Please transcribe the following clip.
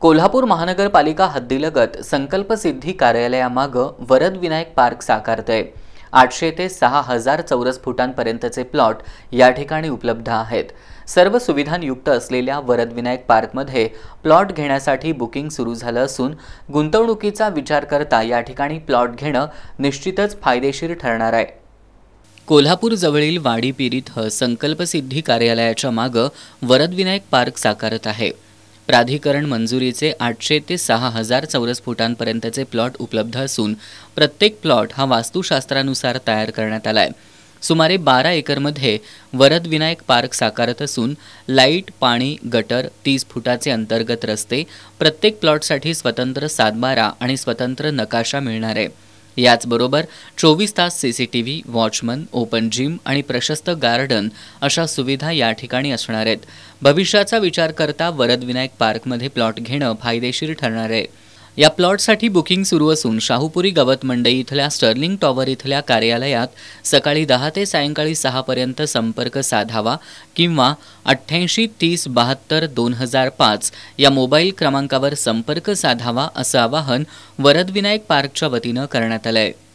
कोल्हापूर महानगरपालिका हद्दीलगत संकल्पसिद्धी कार्यालयामागं वरद विनायक पार्क आहे आठशे ते सहा हजार चौरस फुटांपर्यंतचे प्लॉट या ठिकाणी उपलब्ध आहेत सर्व सुविधांयुक्त असलेल्या वरदविनायक पार्कमध्ये प्लॉट घेण्यासाठी बुकिंग सुरू झालं असून गुंतवणुकीचा विचार करता या ठिकाणी प्लॉट घेणं निश्चितच फायदेशीर ठरणार आहे कोल्हापूरजवळील वाडीपीर इथं संकल्पसिद्धी कार्यालयाच्या मागं वरदविनायक पार्क साकारत आहे प्राधिकरण मंजुरीचे आठशे ते सहा हजार चौरस फुटांपर्यंतचे प्लॉट उपलब्ध असून प्रत्येक प्लॉट हा वास्तुशास्त्रानुसार तयार करण्यात आला आहे सुमारे बारा एकरमध्ये वरदविनायक पार्क साकारत असून लाईट पाणी गटर तीस फुटाचे अंतर्गत रस्ते प्रत्येक प्लॉटसाठी स्वतंत्र सातबारा आणि स्वतंत्र नकाशा मिळणार आहे याचबरोबर चोवीस तास C C T watchman open gym आणि प्रशस्त गार्डन अशा सुविधा या ठिकाणी असणार आहेत भविष्याचा विचार करता वरदविनायक पार्कमध्ये प्लॉट घेणं फायदेशीर ठरणार आहे या प्लॉटसाठी बुकिंग सुरू असून शाहूपुरी गवत मंडई इथल्या स्टर्लिंग टॉवर इथल्या कार्यालयात सकाळी दहा ते सायंकाळी सहापर्यंत संपर्क साधावा किंवा अठ्ठ्याऐंशी तीस बहात्तर दोन हजार पाच या मोबाईल क्रमांकावर संपर्क साधावा असं आवाहन वरदविनायक पार्कच्या वतीनं करण्यात आलं आहे